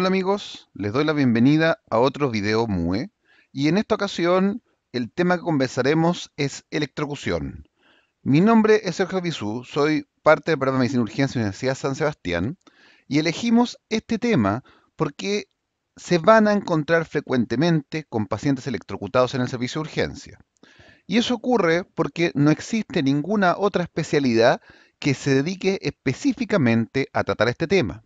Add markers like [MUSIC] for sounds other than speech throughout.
Hola amigos, les doy la bienvenida a otro video MUE y en esta ocasión el tema que conversaremos es electrocución. Mi nombre es Sergio Bisú, soy parte del programa de Medicina y Urgencia de la Universidad San Sebastián y elegimos este tema porque se van a encontrar frecuentemente con pacientes electrocutados en el servicio de urgencia. Y eso ocurre porque no existe ninguna otra especialidad que se dedique específicamente a tratar este tema.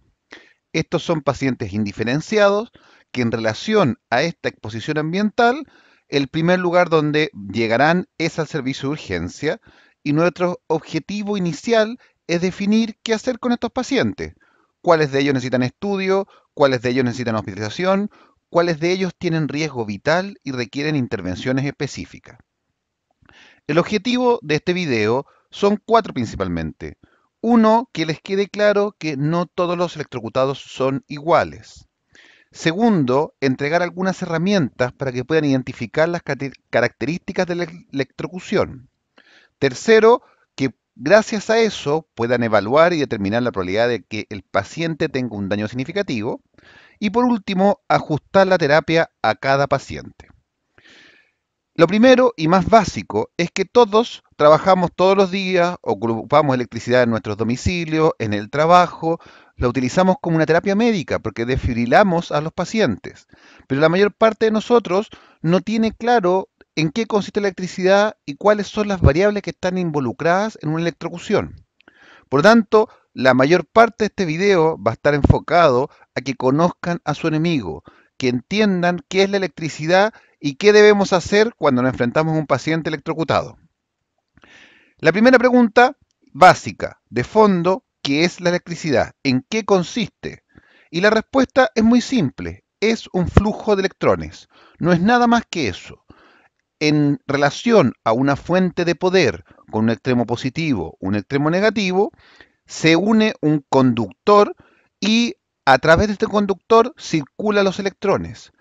Estos son pacientes indiferenciados que en relación a esta exposición ambiental, el primer lugar donde llegarán es al servicio de urgencia y nuestro objetivo inicial es definir qué hacer con estos pacientes, cuáles de ellos necesitan estudio, cuáles de ellos necesitan hospitalización, cuáles de ellos tienen riesgo vital y requieren intervenciones específicas. El objetivo de este video son cuatro principalmente. Uno, que les quede claro que no todos los electrocutados son iguales. Segundo, entregar algunas herramientas para que puedan identificar las características de la e-, electrocución. Tercero, que gracias a eso puedan evaluar y determinar la probabilidad de que el paciente tenga un daño significativo. Y por último, ajustar la terapia a cada paciente. Lo primero y más básico es que todos Trabajamos todos los días, ocupamos electricidad en nuestros domicilios, en el trabajo, la utilizamos como una terapia médica porque desfibrilamos a los pacientes. Pero la mayor parte de nosotros no tiene claro en qué consiste la electricidad y cuáles son las variables que están involucradas en una electrocución. Por lo tanto, la mayor parte de este video va a estar enfocado a que conozcan a su enemigo, que entiendan qué es la electricidad y qué debemos hacer cuando nos enfrentamos a un paciente electrocutado. La primera pregunta básica, de fondo, ¿qué es la electricidad? ¿En qué consiste? Y la respuesta es muy simple, es un flujo de electrones, no es nada más que eso. En relación a una fuente de poder con un extremo positivo, un extremo negativo, se une un conductor y a través de este conductor circulan los electrones.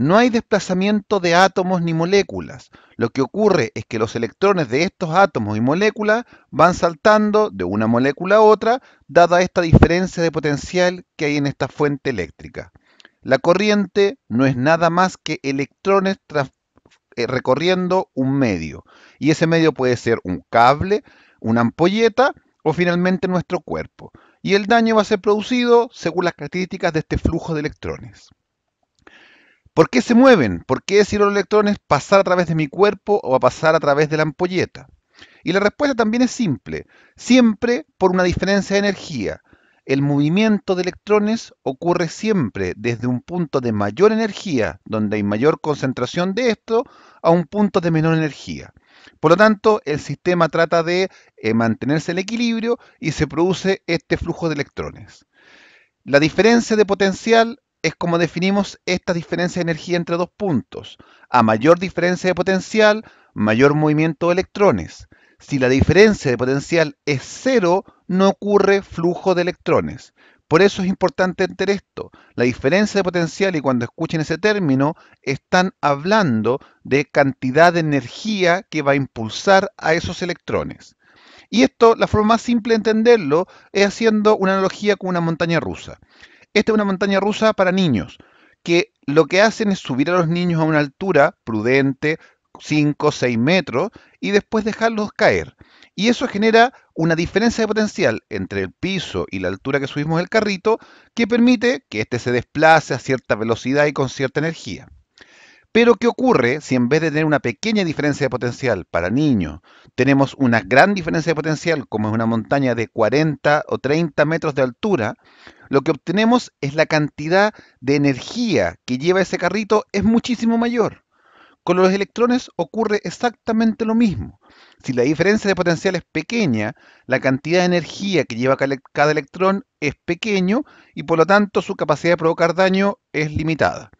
No hay desplazamiento de átomos ni moléculas. Lo que ocurre es que los electrones de estos átomos y moléculas van saltando de una molécula a otra, dada esta diferencia de potencial que hay en esta fuente eléctrica. La corriente no es nada más que electrones eh, recorriendo un medio. Y ese medio puede ser un cable, una ampolleta o finalmente nuestro cuerpo. Y el daño va a ser producido según las características de este flujo de electrones. ¿Por qué se mueven? ¿Por qué si los electrones pasar a través de mi cuerpo o a pasar a través de la ampolleta? Y la respuesta también es simple, siempre por una diferencia de energía. El movimiento de electrones ocurre siempre desde un punto de mayor energía, donde hay mayor concentración de esto, a un punto de menor energía. Por lo tanto, el sistema trata de eh, mantenerse en equilibrio y se produce este flujo de electrones. La diferencia de potencial es como definimos esta diferencia de energía entre dos puntos. A mayor diferencia de potencial, mayor movimiento de electrones. Si la diferencia de potencial es cero, no ocurre flujo de electrones. Por eso es importante entender esto. La diferencia de potencial, y cuando escuchen ese término, están hablando de cantidad de energía que va a impulsar a esos electrones. Y esto, la forma más simple de entenderlo, es haciendo una analogía con una montaña rusa. Esta es una montaña rusa para niños, que lo que hacen es subir a los niños a una altura prudente, 5 o 6 metros, y después dejarlos caer. Y eso genera una diferencia de potencial entre el piso y la altura que subimos el carrito, que permite que éste se desplace a cierta velocidad y con cierta energía. Pero ¿qué ocurre si en vez de tener una pequeña diferencia de potencial para niños, tenemos una gran diferencia de potencial, como es una montaña de 40 o 30 metros de altura? Lo que obtenemos es la cantidad de energía que lleva ese carrito es muchísimo mayor. Con los electrones ocurre exactamente lo mismo. Si la diferencia de potencial es pequeña, la cantidad de energía que lleva cada electrón es pequeño y por lo tanto su capacidad de provocar daño es limitada.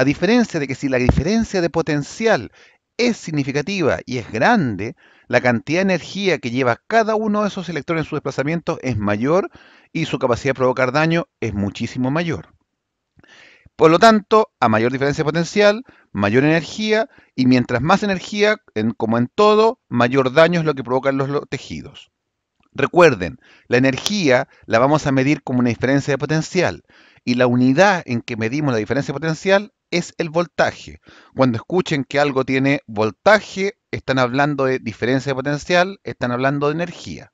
A diferencia de que si la diferencia de potencial es significativa y es grande, la cantidad de energía que lleva cada uno de esos electrones en su desplazamiento es mayor y su capacidad de provocar daño es muchísimo mayor. Por lo tanto, a mayor diferencia de potencial, mayor energía y mientras más energía, en, como en todo, mayor daño es lo que provocan los, los tejidos. Recuerden, la energía la vamos a medir como una diferencia de potencial y la unidad en que medimos la diferencia de potencial es el voltaje. Cuando escuchen que algo tiene voltaje, están hablando de diferencia de potencial, están hablando de energía.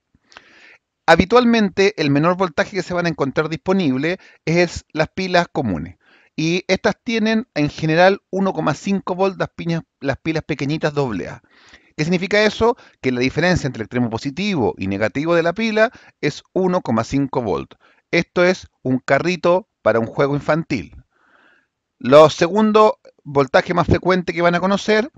Habitualmente el menor voltaje que se van a encontrar disponible es las pilas comunes. Y estas tienen en general 1,5 volts las, las pilas pequeñitas a ¿Qué significa eso? Que la diferencia entre el extremo positivo y negativo de la pila es 1,5 volt. Esto es un carrito para un juego infantil. Los segundo voltaje más frecuente que van a conocer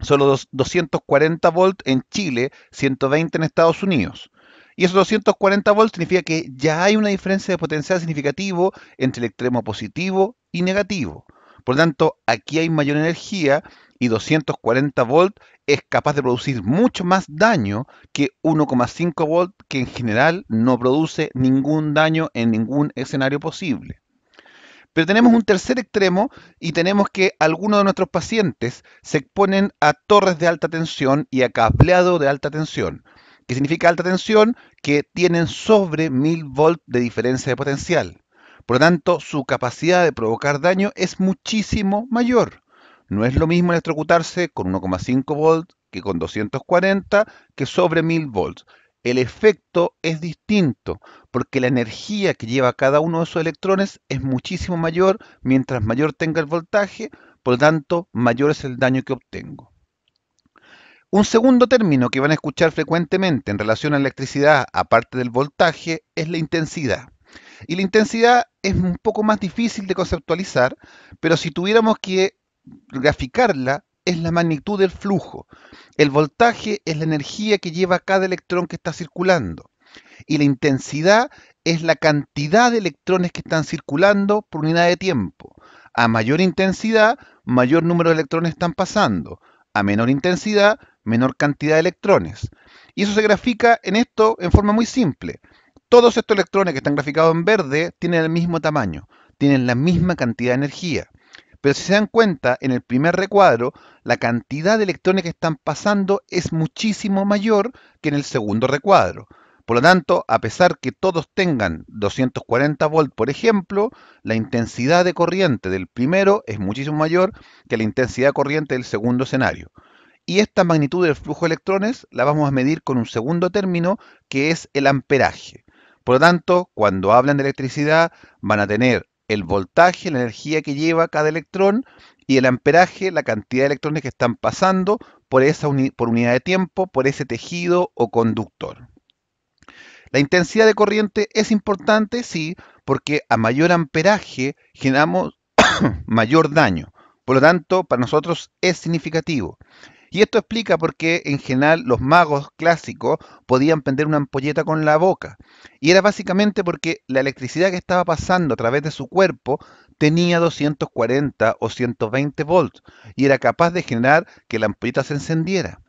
son los 240 volts en Chile, 120 en Estados Unidos. Y esos 240 volts significa que ya hay una diferencia de potencial significativo entre el extremo positivo y negativo. Por lo tanto, aquí hay mayor energía y 240 volts es capaz de producir mucho más daño que 1,5 volt que en general no produce ningún daño en ningún escenario posible. Pero tenemos un tercer extremo y tenemos que algunos de nuestros pacientes se exponen a torres de alta tensión y a cableado de alta tensión, que significa alta tensión que tienen sobre 1000 volts de diferencia de potencial. Por lo tanto, su capacidad de provocar daño es muchísimo mayor. No es lo mismo electrocutarse con 1,5 volts que con 240 que sobre 1000 volts el efecto es distinto, porque la energía que lleva cada uno de esos electrones es muchísimo mayor, mientras mayor tenga el voltaje, por lo tanto, mayor es el daño que obtengo. Un segundo término que van a escuchar frecuentemente en relación a la electricidad, aparte del voltaje, es la intensidad. Y la intensidad es un poco más difícil de conceptualizar, pero si tuviéramos que graficarla, es la magnitud del flujo, el voltaje es la energía que lleva cada electrón que está circulando y la intensidad es la cantidad de electrones que están circulando por unidad de tiempo. A mayor intensidad, mayor número de electrones están pasando. A menor intensidad, menor cantidad de electrones. Y eso se grafica en esto en forma muy simple. Todos estos electrones que están graficados en verde tienen el mismo tamaño, tienen la misma cantidad de energía. Pero si se dan cuenta, en el primer recuadro, la cantidad de electrones que están pasando es muchísimo mayor que en el segundo recuadro. Por lo tanto, a pesar que todos tengan 240 volts, por ejemplo, la intensidad de corriente del primero es muchísimo mayor que la intensidad de corriente del segundo escenario. Y esta magnitud del flujo de electrones la vamos a medir con un segundo término que es el amperaje. Por lo tanto, cuando hablan de electricidad van a tener el voltaje, la energía que lleva cada electrón y el amperaje, la cantidad de electrones que están pasando por esa por unidad de tiempo, por ese tejido o conductor. La intensidad de corriente es importante, sí, porque a mayor amperaje generamos [COUGHS] mayor daño. Por lo tanto, para nosotros es significativo. Y esto explica por qué en general los magos clásicos podían prender una ampolleta con la boca. Y era básicamente porque la electricidad que estaba pasando a través de su cuerpo tenía 240 o 120 volts y era capaz de generar que la ampolleta se encendiera.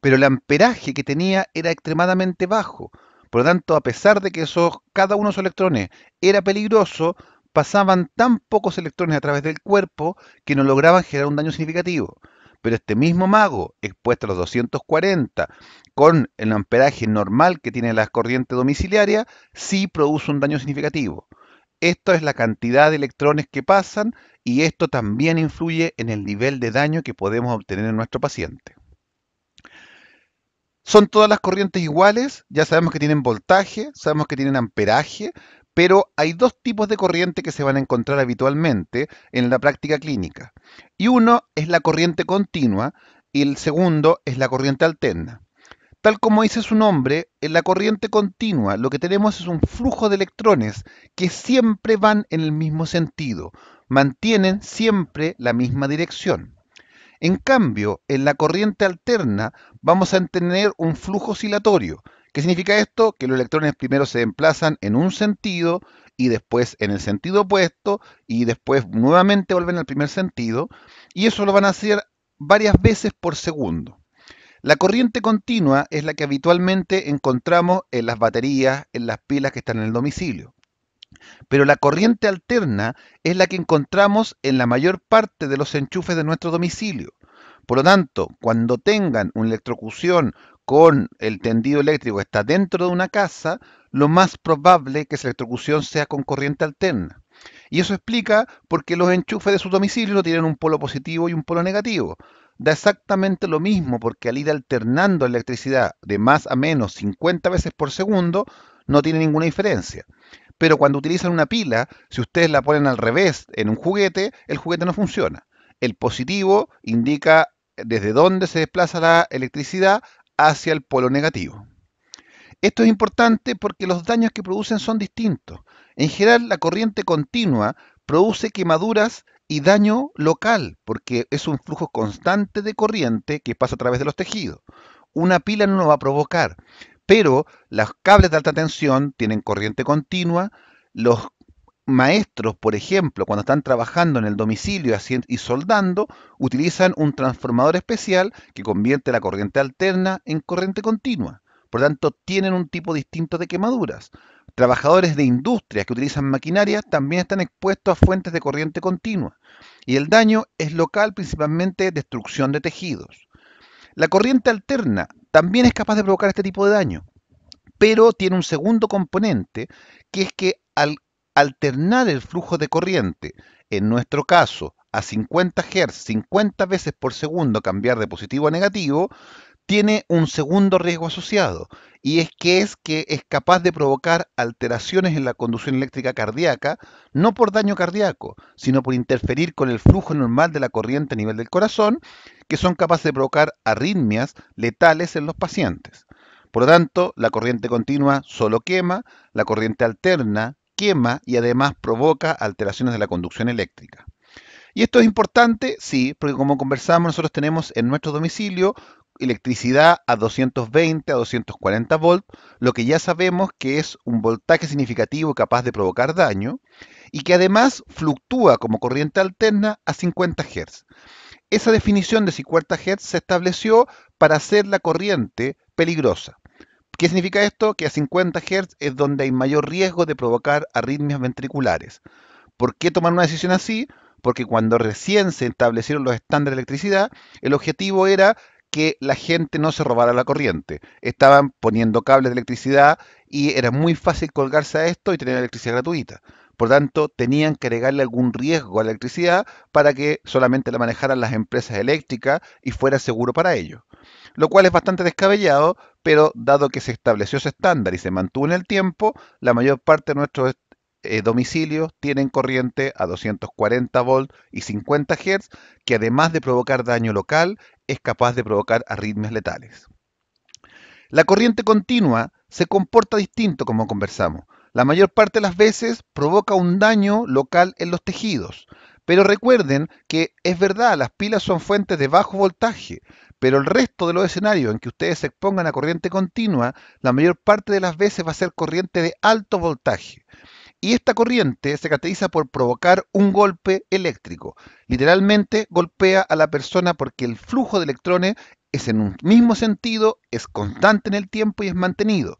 Pero el amperaje que tenía era extremadamente bajo. Por lo tanto, a pesar de que cada uno de esos electrones era peligroso, pasaban tan pocos electrones a través del cuerpo que no lograban generar un daño significativo. Pero este mismo mago, expuesto a los 240, con el amperaje normal que tiene la corriente domiciliaria, sí produce un daño significativo. Esto es la cantidad de electrones que pasan y esto también influye en el nivel de daño que podemos obtener en nuestro paciente. ¿Son todas las corrientes iguales? Ya sabemos que tienen voltaje, sabemos que tienen amperaje, pero hay dos tipos de corriente que se van a encontrar habitualmente en la práctica clínica. Y uno es la corriente continua y el segundo es la corriente alterna. Tal como dice su nombre, en la corriente continua lo que tenemos es un flujo de electrones que siempre van en el mismo sentido, mantienen siempre la misma dirección. En cambio, en la corriente alterna vamos a tener un flujo oscilatorio ¿Qué significa esto? Que los electrones primero se emplazan en un sentido y después en el sentido opuesto y después nuevamente vuelven al primer sentido y eso lo van a hacer varias veces por segundo. La corriente continua es la que habitualmente encontramos en las baterías, en las pilas que están en el domicilio. Pero la corriente alterna es la que encontramos en la mayor parte de los enchufes de nuestro domicilio. Por lo tanto, cuando tengan una electrocución con el tendido eléctrico está dentro de una casa, lo más probable que esa electrocución sea con corriente alterna. Y eso explica por qué los enchufes de su domicilio tienen un polo positivo y un polo negativo. Da exactamente lo mismo porque al ir alternando electricidad de más a menos 50 veces por segundo, no tiene ninguna diferencia. Pero cuando utilizan una pila, si ustedes la ponen al revés en un juguete, el juguete no funciona. El positivo indica desde dónde se desplaza la electricidad hacia el polo negativo. Esto es importante porque los daños que producen son distintos. En general, la corriente continua produce quemaduras y daño local, porque es un flujo constante de corriente que pasa a través de los tejidos. Una pila no lo va a provocar, pero los cables de alta tensión tienen corriente continua, los maestros, por ejemplo, cuando están trabajando en el domicilio y soldando, utilizan un transformador especial que convierte la corriente alterna en corriente continua. Por lo tanto, tienen un tipo distinto de quemaduras. Trabajadores de industrias que utilizan maquinaria también están expuestos a fuentes de corriente continua. Y el daño es local, principalmente destrucción de tejidos. La corriente alterna también es capaz de provocar este tipo de daño, pero tiene un segundo componente, que es que al alternar el flujo de corriente, en nuestro caso a 50 Hz, 50 veces por segundo cambiar de positivo a negativo, tiene un segundo riesgo asociado, y es que es que es capaz de provocar alteraciones en la conducción eléctrica cardíaca, no por daño cardíaco, sino por interferir con el flujo normal de la corriente a nivel del corazón, que son capaces de provocar arritmias letales en los pacientes. Por lo tanto, la corriente continua solo quema, la corriente alterna quema y además provoca alteraciones de la conducción eléctrica. Y esto es importante, sí, porque como conversamos, nosotros tenemos en nuestro domicilio electricidad a 220 a 240 volts, lo que ya sabemos que es un voltaje significativo capaz de provocar daño y que además fluctúa como corriente alterna a 50 Hz. Esa definición de 50 Hz se estableció para hacer la corriente peligrosa. ¿Qué significa esto? Que a 50 Hz es donde hay mayor riesgo de provocar arritmias ventriculares. ¿Por qué tomar una decisión así? Porque cuando recién se establecieron los estándares de electricidad, el objetivo era que la gente no se robara la corriente. Estaban poniendo cables de electricidad y era muy fácil colgarse a esto y tener electricidad gratuita. Por tanto, tenían que agregarle algún riesgo a la electricidad para que solamente la manejaran las empresas eléctricas y fuera seguro para ellos lo cual es bastante descabellado, pero dado que se estableció ese estándar y se mantuvo en el tiempo, la mayor parte de nuestros eh, domicilios tienen corriente a 240 volts y 50 Hz, que además de provocar daño local, es capaz de provocar arritmias letales. La corriente continua se comporta distinto como conversamos. La mayor parte de las veces provoca un daño local en los tejidos. Pero recuerden que es verdad, las pilas son fuentes de bajo voltaje, pero el resto de los escenarios en que ustedes se expongan a corriente continua, la mayor parte de las veces va a ser corriente de alto voltaje. Y esta corriente se caracteriza por provocar un golpe eléctrico. Literalmente golpea a la persona porque el flujo de electrones es en un mismo sentido, es constante en el tiempo y es mantenido.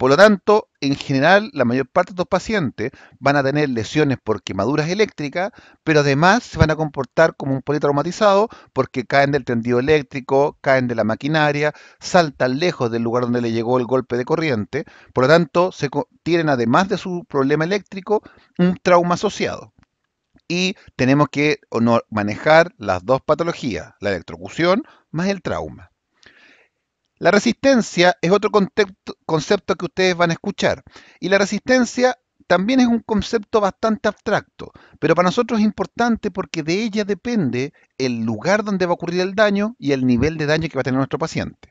Por lo tanto, en general, la mayor parte de los pacientes van a tener lesiones por quemaduras eléctricas, pero además se van a comportar como un politraumatizado porque caen del tendido eléctrico, caen de la maquinaria, saltan lejos del lugar donde le llegó el golpe de corriente. Por lo tanto, se tienen además de su problema eléctrico un trauma asociado y tenemos que manejar las dos patologías, la electrocución más el trauma. La resistencia es otro concepto, que ustedes van a escuchar. Y la resistencia también es un concepto bastante abstracto, pero para nosotros es importante porque de ella depende el lugar donde va a ocurrir el daño y el nivel de daño que va a tener nuestro paciente.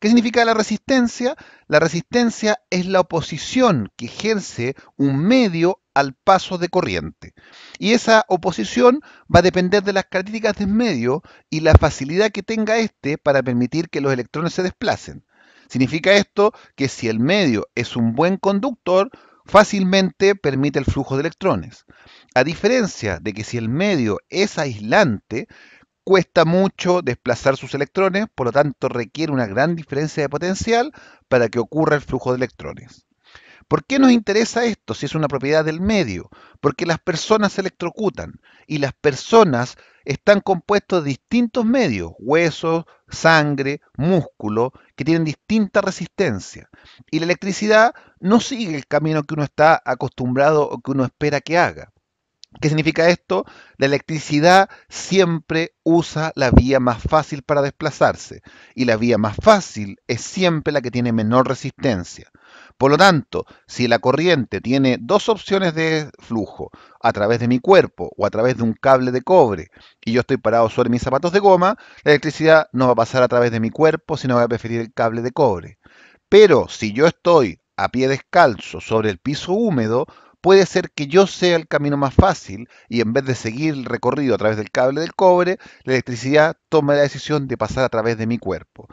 ¿Qué significa la resistencia? La resistencia es la oposición que ejerce un medio al paso de corriente. Y esa oposición va a depender de las características del medio y la facilidad que tenga éste para permitir que los electrones se desplacen. Significa esto que si el medio es un buen conductor, fácilmente permite el flujo de electrones. A diferencia de que si el medio es aislante, cuesta mucho desplazar sus electrones, por lo tanto requiere una gran diferencia de potencial para que ocurra el flujo de electrones. ¿Por qué nos interesa esto si es una propiedad del medio? Porque las personas se electrocutan y las personas están compuestas de distintos medios, huesos, sangre, músculo, que tienen distinta resistencia. Y la electricidad no sigue el camino que uno está acostumbrado o que uno espera que haga. ¿Qué significa esto? La electricidad siempre usa la vía más fácil para desplazarse y la vía más fácil es siempre la que tiene menor resistencia. Por lo tanto, si la corriente tiene dos opciones de flujo, a través de mi cuerpo o a través de un cable de cobre, y yo estoy parado sobre mis zapatos de goma, la electricidad no va a pasar a través de mi cuerpo, sino va a preferir el cable de cobre. Pero si yo estoy a pie descalzo sobre el piso húmedo, puede ser que yo sea el camino más fácil y en vez de seguir el recorrido a través del cable del cobre, la electricidad tome la decisión de pasar a través de mi cuerpo.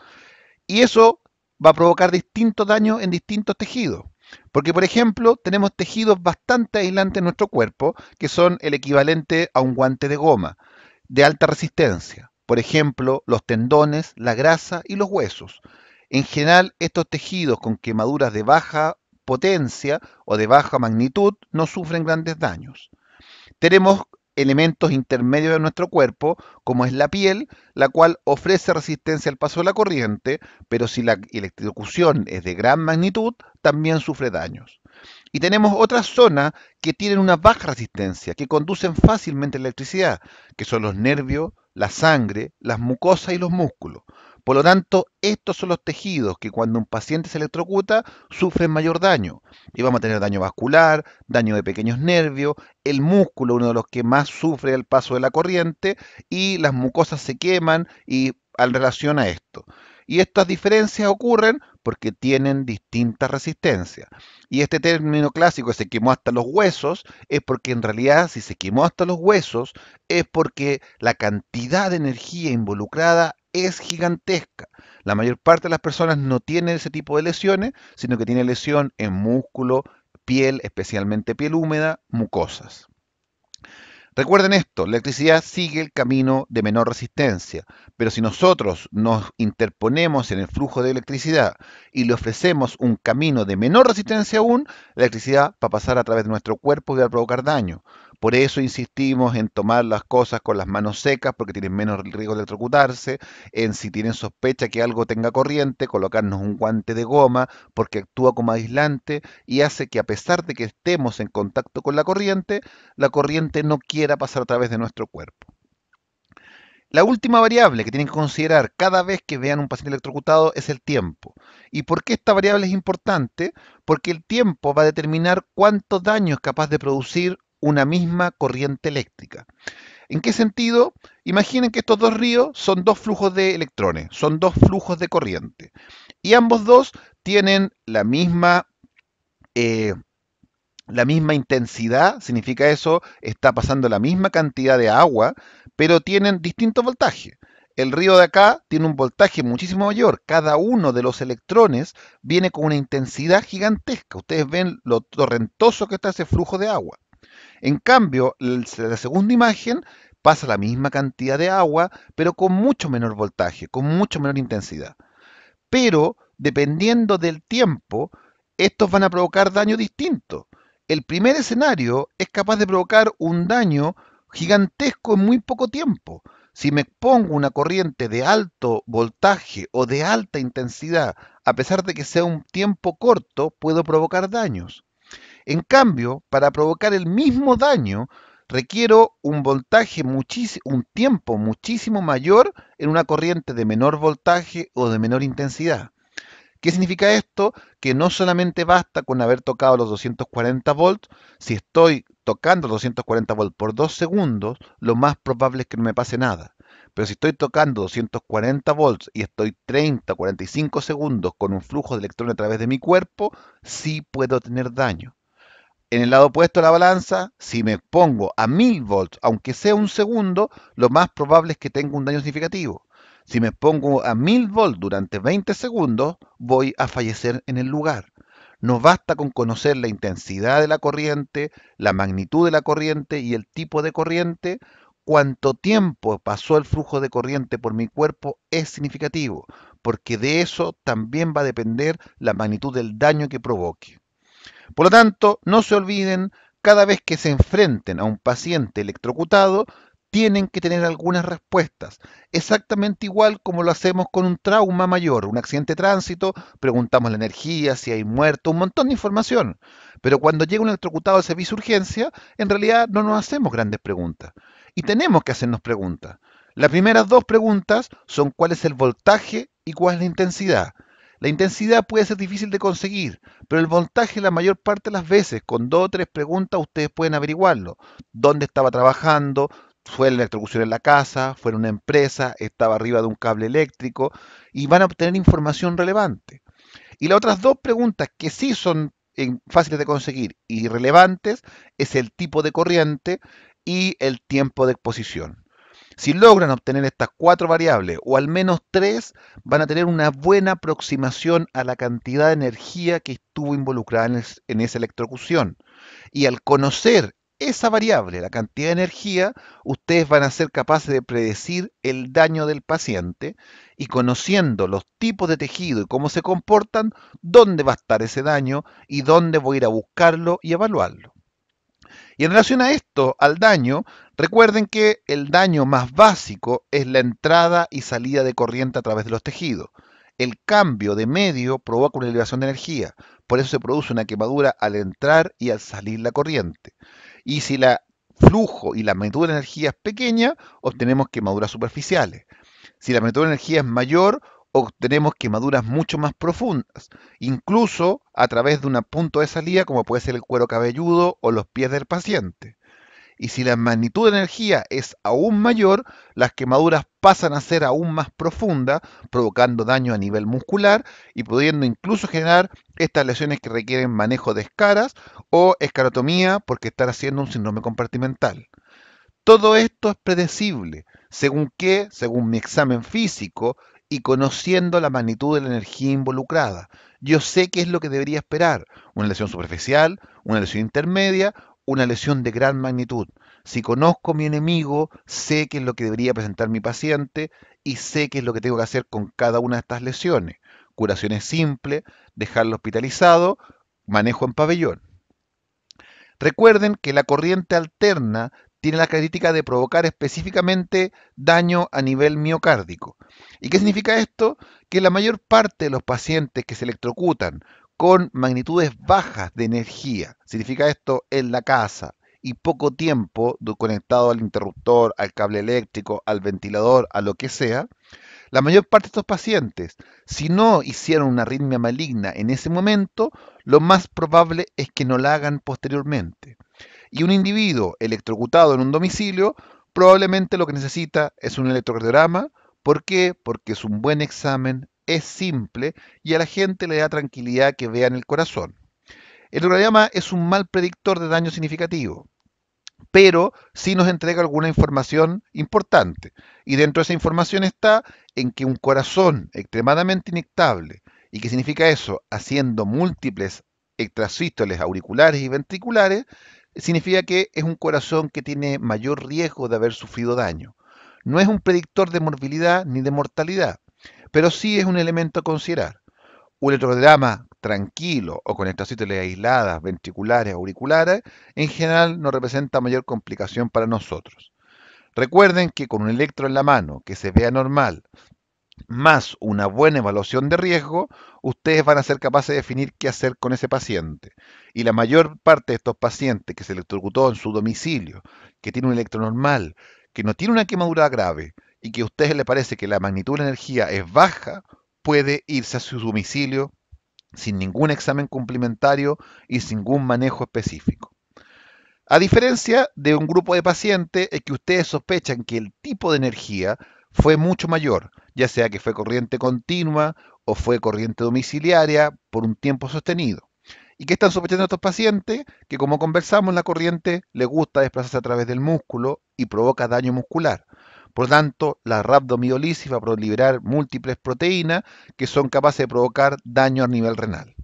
Y eso va a provocar distintos daños en distintos tejidos. Porque, por ejemplo, tenemos tejidos bastante aislantes en nuestro cuerpo, que son el equivalente a un guante de goma, de alta resistencia. Por ejemplo, los tendones, la grasa y los huesos. En general, estos tejidos con quemaduras de baja potencia o de baja magnitud no sufren grandes daños. Tenemos elementos intermedios de nuestro cuerpo, como es la piel, la cual ofrece resistencia al paso de la corriente, pero si la electrocución es de gran magnitud, también sufre daños. Y tenemos otras zonas que tienen una baja resistencia, que conducen fácilmente la electricidad, que son los nervios, la sangre, las mucosas y los músculos. Por lo tanto, estos son los tejidos que cuando un paciente se electrocuta sufren mayor daño. Y vamos a tener daño vascular, daño de pequeños nervios, el músculo, uno de los que más sufre el paso de la corriente, y las mucosas se queman y en relación a esto. Y estas diferencias ocurren porque tienen distintas resistencias. Y este término clásico de se quemó hasta los huesos es porque en realidad si se quemó hasta los huesos es porque la cantidad de energía involucrada es gigantesca. La mayor parte de las personas no tiene ese tipo de lesiones, sino que tiene lesión en músculo, piel, especialmente piel húmeda, mucosas. Recuerden esto, la electricidad sigue el camino de menor resistencia, pero si nosotros nos interponemos en el flujo de electricidad y le ofrecemos un camino de menor resistencia aún, la electricidad va a pasar a través de nuestro cuerpo y va a provocar daño. Por eso insistimos en tomar las cosas con las manos secas porque tienen menos riesgo de electrocutarse, en si tienen sospecha que algo tenga corriente, colocarnos un guante de goma porque actúa como aislante y hace que a pesar de que estemos en contacto con la corriente, la corriente no quiera pasar a través de nuestro cuerpo. La última variable que tienen que considerar cada vez que vean un paciente electrocutado es el tiempo. ¿Y por qué esta variable es importante? Porque el tiempo va a determinar cuánto daño es capaz de producir una misma corriente eléctrica. ¿En qué sentido? Imaginen que estos dos ríos son dos flujos de electrones, son dos flujos de corriente. Y ambos dos tienen la misma, eh, la misma intensidad, significa eso, está pasando la misma cantidad de agua, pero tienen distinto voltaje. El río de acá tiene un voltaje muchísimo mayor. Cada uno de los electrones viene con una intensidad gigantesca. Ustedes ven lo torrentoso que está ese flujo de agua. En cambio, la segunda imagen pasa la misma cantidad de agua, pero con mucho menor voltaje, con mucho menor intensidad. Pero, dependiendo del tiempo, estos van a provocar daño distinto. El primer escenario es capaz de provocar un daño gigantesco en muy poco tiempo. Si me pongo una corriente de alto voltaje o de alta intensidad, a pesar de que sea un tiempo corto, puedo provocar daños. En cambio, para provocar el mismo daño, requiero un voltaje un tiempo muchísimo mayor en una corriente de menor voltaje o de menor intensidad. ¿Qué significa esto? Que no solamente basta con haber tocado los 240 volts, si estoy tocando los 240 volts por dos segundos, lo más probable es que no me pase nada. Pero si estoy tocando 240 volts y estoy 30, o 45 segundos con un flujo de electrones a través de mi cuerpo, sí puedo tener daño en el lado opuesto de la balanza, si me pongo a 1000 volts, aunque sea un segundo, lo más probable es que tenga un daño significativo. Si me pongo a 1000 volts durante 20 segundos, voy a fallecer en el lugar. No basta con conocer la intensidad de la corriente, la magnitud de la corriente y el tipo de corriente. Cuánto tiempo pasó el flujo de corriente por mi cuerpo es significativo, porque de eso también va a depender la magnitud del daño que provoque. Por lo tanto, no se olviden, cada vez que se enfrenten a un paciente electrocutado, tienen que tener algunas respuestas, exactamente igual como lo hacemos con un trauma mayor, un accidente de tránsito, preguntamos la energía, si hay muerto, un montón de información. Pero cuando llega un electrocutado al servicio de urgencia, en realidad no nos hacemos grandes preguntas. Y tenemos que hacernos preguntas. Las primeras dos preguntas son cuál es el voltaje y cuál es la intensidad. La intensidad puede ser difícil de conseguir, pero el voltaje la mayor parte de las veces, con dos o tres preguntas, ustedes pueden averiguarlo. ¿Dónde estaba trabajando? ¿Fue la electrocución en la casa? ¿Fue en una empresa? ¿Estaba arriba de un cable eléctrico? Y van a obtener información relevante. Y las otras dos preguntas que sí son eh, fáciles de conseguir y relevantes es el tipo de corriente y el tiempo de exposición. Si logran obtener estas cuatro variables, o al menos tres, van a tener una buena aproximación a la cantidad de energía que estuvo involucrada en, esa electrocución. Y al conocer esa variable, la cantidad de energía, ustedes van a ser capaces de predecir el daño del paciente y conociendo los tipos de tejido y cómo se comportan, dónde va a estar ese daño y dónde voy a ir a buscarlo y evaluarlo. Y en relación a esto, al daño, Recuerden que el daño más básico es la entrada y salida de corriente a través de los tejidos. El cambio de medio provoca una elevación de energía, por eso se produce una quemadura al entrar y al salir la corriente. Y si el flujo y la magnitud de energía es pequeña, obtenemos quemaduras superficiales. Si la magnitud de energía es mayor, obtenemos quemaduras mucho más profundas, incluso a través de un punto de salida como puede ser el cuero cabelludo o los pies del paciente y si la magnitud de energía es aún mayor, las quemaduras pasan a ser aún más profundas, provocando daño a nivel muscular y pudiendo incluso generar estas lesiones que requieren manejo de escaras o escarotomía porque estar haciendo un síndrome compartimental. Todo esto es predecible, según qué, según mi examen físico y conociendo la magnitud de la energía involucrada, yo sé qué es lo que debería esperar, una lesión superficial, una lesión intermedia una lesión de gran magnitud. Si conozco a mi enemigo, sé qué es lo que debería presentar mi paciente y sé qué es lo que tengo que hacer con cada una de estas lesiones. Curación es simple, dejarlo hospitalizado, manejo en pabellón. Recuerden que la corriente alterna tiene la característica de provocar específicamente daño a nivel miocárdico. ¿Y qué significa esto? Que la mayor parte de los pacientes que se electrocutan con magnitudes bajas de energía. Significa esto en la casa y poco tiempo conectado al interruptor, al cable eléctrico, al ventilador, a lo que sea, la mayor parte de estos pacientes, si no hicieron una arritmia maligna en ese momento, lo más probable es que no la hagan posteriormente. Y un individuo electrocutado en un domicilio probablemente lo que necesita es un electrocardiograma. ¿Por qué? Porque es un buen examen es simple y a la gente le da tranquilidad que vean el corazón. El programa es un mal predictor de daño significativo, pero sí nos entrega alguna información importante. Y dentro de esa información está en que un corazón extremadamente inectable ¿y que significa eso? Haciendo múltiples extrasístoles auriculares y ventriculares, significa que es un corazón que tiene mayor riesgo de haber sufrido daño. No es un predictor de morbilidad ni de mortalidad, pero sí es un elemento a considerar. Un electrocardiograma tranquilo o con electrocitos aisladas, ventriculares, auriculares, en general no representa mayor complicación para nosotros. Recuerden que con un electro en la mano que se vea normal, más una buena evaluación de riesgo, ustedes van a ser capaces de definir qué hacer con ese paciente. Y la mayor parte de estos pacientes que se electrocutó en su domicilio, que tiene un electro normal, que no tiene una quemadura grave, y que a usted le parece que la magnitud de la energía es baja, puede irse a su domicilio sin ningún examen complementario y sin ningún manejo específico. A diferencia de un grupo de pacientes es que ustedes sospechan que el tipo de energía fue mucho mayor, ya sea que fue corriente continua o fue corriente domiciliaria por un tiempo sostenido. ¿Y qué están sospechando estos pacientes? Que como conversamos, la corriente le gusta desplazarse a través del músculo y provoca daño muscular. Por lo tanto, la rhabdomiolisis va a liberar múltiples proteínas que son capaces de provocar daño a nivel renal.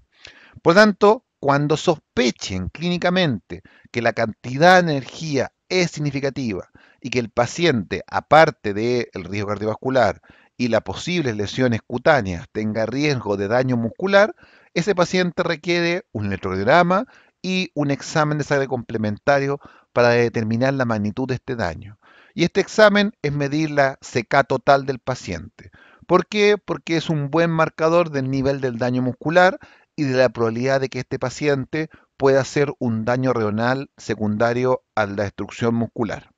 Por tanto, cuando sospechen clínicamente que la cantidad de energía es significativa y que el paciente, aparte del riesgo cardiovascular y las posibles lesiones cutáneas, tenga riesgo de daño muscular, ese paciente requiere un electrocardiograma y un examen de sangre complementario para determinar la magnitud de este daño. Y este examen es medir la CK total del paciente. ¿Por qué? Porque es un buen marcador del nivel del daño muscular y de la probabilidad de que este paciente pueda hacer un daño renal secundario a la destrucción muscular.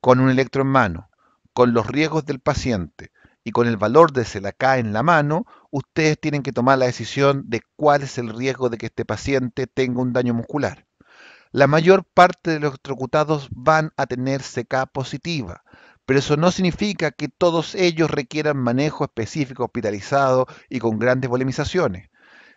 Con un electro en mano, con los riesgos del paciente y con el valor de CK en la mano, ustedes tienen que tomar la decisión de cuál es el riesgo de que este paciente tenga un daño muscular. La mayor parte de los electrocutados van a tener CK positiva, pero eso no significa que todos ellos requieran manejo específico hospitalizado y con grandes volemizaciones.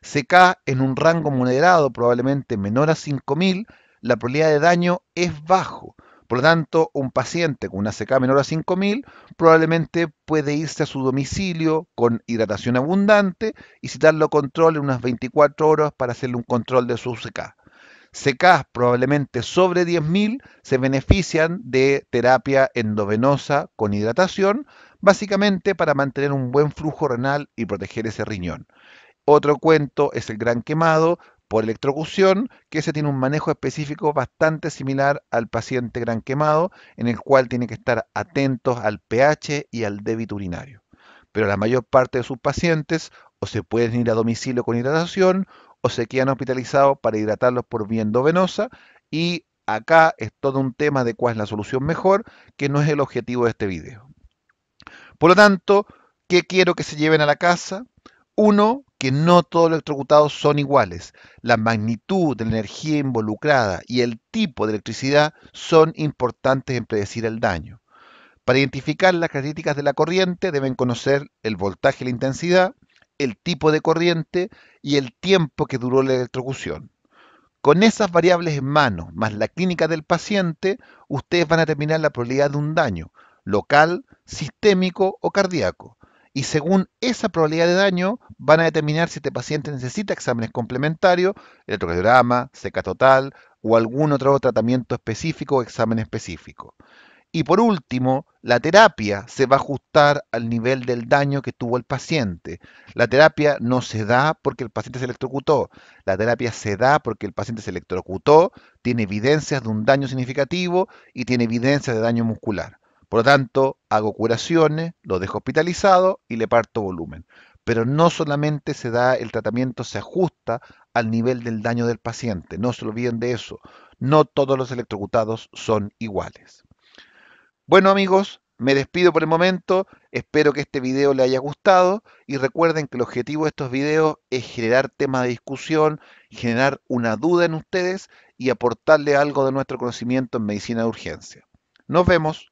CK en un rango moderado, probablemente menor a 5000, la probabilidad de daño es bajo. Por lo tanto, un paciente con una CK menor a 5000 probablemente puede irse a su domicilio con hidratación abundante y citarlo control en unas 24 horas para hacerle un control de su CK secas probablemente sobre 10.000 se benefician de terapia endovenosa con hidratación, básicamente para mantener un buen flujo renal y proteger ese riñón. Otro cuento es el gran quemado por electrocución, que se tiene un manejo específico bastante similar al paciente gran quemado, en el cual tiene que estar atentos al pH y al débito urinario. Pero la mayor parte de sus pacientes o se pueden ir a domicilio con hidratación o se quedan hospitalizados para hidratarlos por vía venosa. y acá es todo un tema de cuál es la solución mejor, que no es el objetivo de este video. Por lo tanto, ¿qué quiero que se lleven a la casa? Uno, que no todos los electrocutados son iguales. La magnitud de la energía involucrada y el tipo de electricidad son importantes en predecir el daño. Para identificar las características de la corriente deben conocer el voltaje y la intensidad, el tipo de corriente y el tiempo que duró la electrocución. Con esas variables en mano, más la clínica del paciente, ustedes van a determinar la probabilidad de un daño local, sistémico o cardíaco. Y según esa probabilidad de daño, van a determinar si este paciente necesita exámenes complementarios, electrocardiograma, seca total o algún otro tratamiento específico o examen específico. Y por último, la terapia se va a ajustar al nivel del daño que tuvo el paciente. La terapia no se da porque el paciente se electrocutó. La terapia se da porque el paciente se electrocutó, tiene evidencias de un daño significativo y tiene evidencias de daño muscular. Por lo tanto, hago curaciones, lo dejo hospitalizado y le parto volumen. Pero no solamente se da el tratamiento, se ajusta al nivel del daño del paciente. No se olviden de eso. No todos los electrocutados son iguales. Bueno amigos, me despido por el momento, espero que este video les haya gustado y recuerden que el objetivo de estos videos es generar temas de discusión, generar una duda en ustedes y aportarle algo de nuestro conocimiento en medicina de urgencia. Nos vemos.